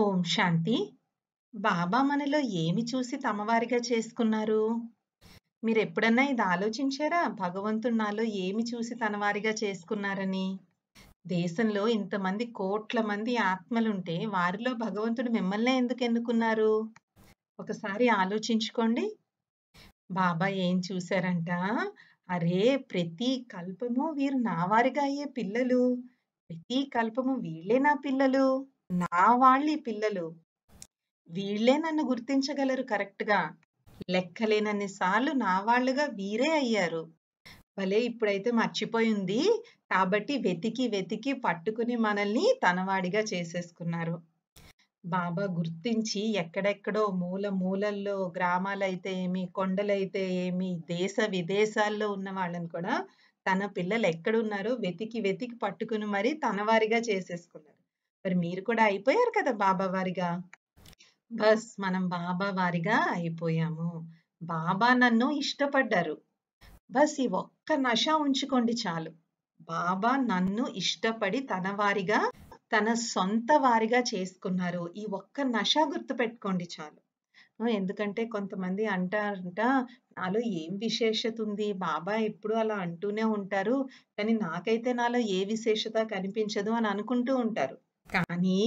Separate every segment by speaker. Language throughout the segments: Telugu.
Speaker 1: ఓం శాంతి బాబా మనలో ఏమి చూసి తమవారిగా చేసుకున్నారు మీరు ఎప్పుడన్నా ఇది ఆలోచించారా భగవంతుడు నాలో ఏమి చూసి తనవారిగా చేసుకున్నారని దేశంలో ఇంతమంది కోట్ల మంది ఆత్మలుంటే వారిలో భగవంతుడు మిమ్మల్నే ఎందుకు ఎన్నుకున్నారు ఒకసారి ఆలోచించుకోండి బాబా ఏం చూశారంట అరే ప్రతి కల్పము వీరు నా అయ్యే పిల్లలు ప్రతి కల్పము వీళ్ళే నా పిల్లలు నా వాళ్ళీ పిల్లలు వీళ్లే నన్ను గుర్తించగలరు కరెక్ట్గా లెక్కలేనన్ని సార్లు నా వాళ్ళుగా వీరే అయ్యారు భలే ఇప్పుడైతే మర్చిపోయింది కాబట్టి వెతికి వెతికి పట్టుకుని మనల్ని తనవాడిగా చేసేసుకున్నారు బాబా గుర్తించి ఎక్కడెక్కడో మూల మూలల్లో గ్రామాలైతే ఏమి కొండలైతే ఏమి దేశ విదేశాల్లో ఉన్న వాళ్ళని కూడా తన పిల్లలు ఎక్కడున్నారో వెతికి వెతికి పట్టుకుని మరీ తనవారిగా చేసేసుకున్నారు మరి మీరు కూడా అయిపోయారు కదా బాబా వారిగా బస్ మనం బాబా వారిగా అయిపోయాము బాబా నన్ను ఇష్టపడ్డారు బస్ ఈ ఒక్క నష ఉంచుకోండి చాలు బాబా నన్ను ఇష్టపడి తన వారిగా తన సొంత వారిగా చేసుకున్నారు ఈ ఒక్క నష పెట్టుకోండి చాలు ఎందుకంటే కొంతమంది అంటారంట నాలో ఏం విశేషత ఉంది బాబా ఎప్పుడు అలా అంటూనే ఉంటారు కానీ నాకైతే నాలో ఏ విశేషత కనిపించదు అని అనుకుంటూ ఉంటారు కానీ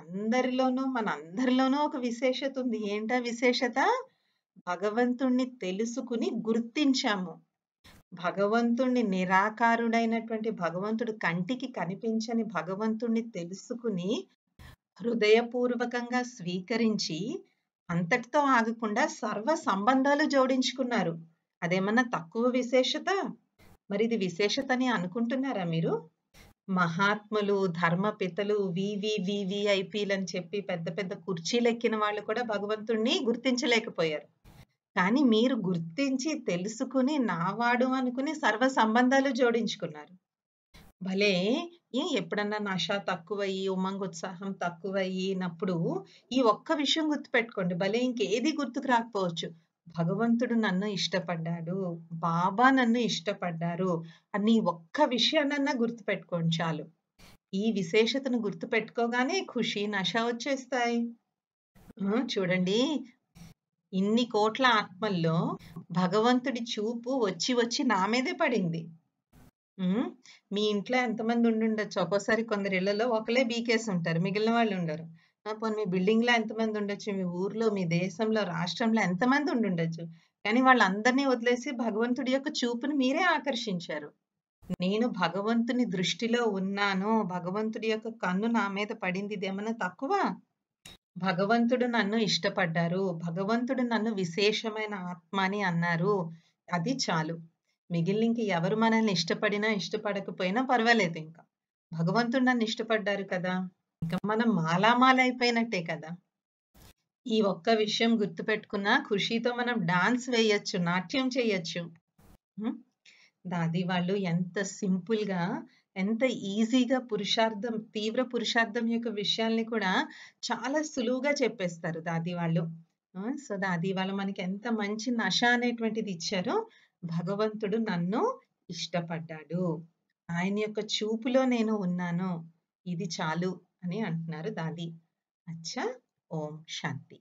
Speaker 1: అందరిలోనూ మన అందరిలోనూ ఒక విశేషత ఉంది. ఏంటా విశేషత? భగవంతుణ్ణి తెలుసుకుని గుర్తించాము. భగవంతుణ్ణి నిరాకారుడైనటువంటి భగవంతుడు కంటికి కనిపించని భగవంతుణ్ణి తెలుసుకుని హృదయపూర్వకంగా స్వీకరించి అంతటితో ఆగకుండా సర్వ సంబంధాలు జోడించుకున్నారు. అదేమన్నా తక్కువ విశేషత? మరిది విశేషతని అనుకుంటున్నారా మీరు? మహాత్ములు ధర్మపితలు వివి వివిఐపీలు అని చెప్పి పెద్ద పెద్ద కుర్చీలు ఎక్కిన వాళ్ళు కూడా భగవంతుణ్ణి గుర్తించలేకపోయారు కానీ మీరు గుర్తించి తెలుసుకుని నావాడు అనుకుని సర్వ సంబంధాలు జోడించుకున్నారు భలే ఏ ఎప్పుడన్నా నాష తక్కువయ్యి ఉమంగ్ ఉత్సాహం తక్కువయ్యినప్పుడు ఈ ఒక్క విషయం గుర్తుపెట్టుకోండి భలే ఇంకేది గుర్తుకు రాకపోవచ్చు భగవంతుడు నన్ను ఇష్టపడ్డాడు బాబా నన్ను ఇష్టపడ్డారు అని ఒక్క విషయాన్నన్నా గుర్తుపెట్టుకోండి చాలు ఈ విశేషతను గుర్తుపెట్టుకోగానే ఖుషి నష వచ్చేస్తాయి చూడండి ఇన్ని కోట్ల ఆత్మల్లో భగవంతుడి చూపు వచ్చి వచ్చి నా మీదే పడింది మీ ఇంట్లో ఎంతమంది ఉండుండొచ్చు ఒక్కోసారి కొందరి ఇళ్లలో ఒకలే బీకేసి ఉంటారు మిగిలిన వాళ్ళు ఉండరు పోనీ మీ బిల్డింగ్లో ఎంతమంది ఉండొచ్చు మీ ఊర్లో మీ దేశంలో రాష్ట్రంలో ఎంతమంది ఉండొచ్చు కానీ వాళ్ళందరినీ వదిలేసి భగవంతుడి యొక్క చూపును మీరే ఆకర్షించారు నేను భగవంతుని దృష్టిలో ఉన్నాను భగవంతుడి యొక్క కన్ను నా మీద పడింది ఏమన్నా తక్కువ భగవంతుడు నన్ను ఇష్టపడ్డారు భగవంతుడు నన్ను విశేషమైన ఆత్మ అని అన్నారు అది చాలు మిగిలింకి ఎవరు మనల్ని ఇష్టపడినా ఇష్టపడకపోయినా పర్వాలేదు ఇంకా భగవంతుడు నన్ను ఇష్టపడ్డారు కదా ఇంకా మనం మాలామాలైపోయినట్టే కదా ఈ ఒక్క విషయం గుర్తుపెట్టుకున్నా ఖుషీతో మనం డాన్స్ వేయచ్చు నాట్యం చేయొచ్చు దాది వాళ్ళు ఎంత సింపుల్గా ఎంత ఈజీగా పురుషార్థం తీవ్ర పురుషార్థం యొక్క విషయాల్ని కూడా చాలా సులువుగా చెప్పేస్తారు దాది వాళ్ళు సో దాది వాళ్ళు మనకి ఎంత మంచి నష అనేటువంటిది ఇచ్చారో భగవంతుడు నన్ను ఇష్టపడ్డాడు ఆయన యొక్క చూపులో నేను ఉన్నాను ఇది చాలు అని అంటున్నారు దాది అచ్చా ఓం శాంతి